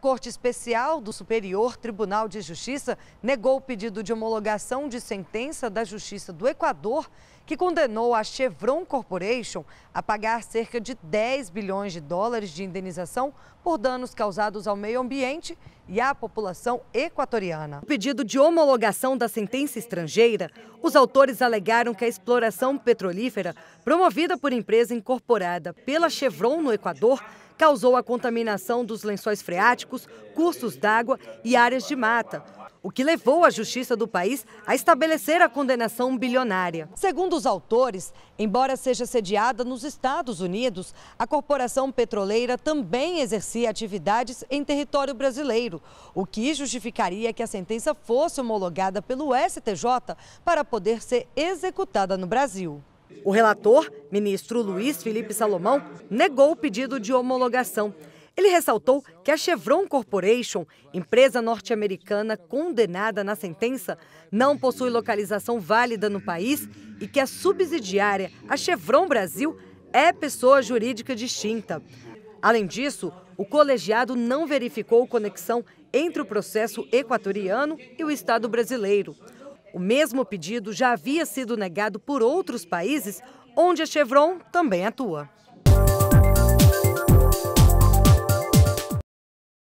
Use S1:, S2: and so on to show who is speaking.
S1: Corte Especial do Superior Tribunal de Justiça negou o pedido de homologação de sentença da Justiça do Equador, que condenou a Chevron Corporation a pagar cerca de 10 bilhões de dólares de indenização por danos causados ao meio ambiente e à população equatoriana. No pedido de homologação da sentença estrangeira, os autores alegaram que a exploração petrolífera promovida por empresa incorporada pela Chevron no Equador causou a contaminação dos lençóis freáticos, cursos d'água e áreas de mata, o que levou a justiça do país a estabelecer a condenação bilionária. Segundo os autores, embora seja sediada nos Estados Unidos, a corporação petroleira também exercia atividades em território brasileiro, o que justificaria que a sentença fosse homologada pelo STJ para poder ser executada no Brasil. O relator, ministro Luiz Felipe Salomão, negou o pedido de homologação. Ele ressaltou que a Chevron Corporation, empresa norte-americana condenada na sentença, não possui localização válida no país e que a subsidiária, a Chevron Brasil, é pessoa jurídica distinta. Além disso, o colegiado não verificou conexão entre o processo equatoriano e o Estado brasileiro. O mesmo pedido já havia sido negado por outros países onde a Chevron também atua.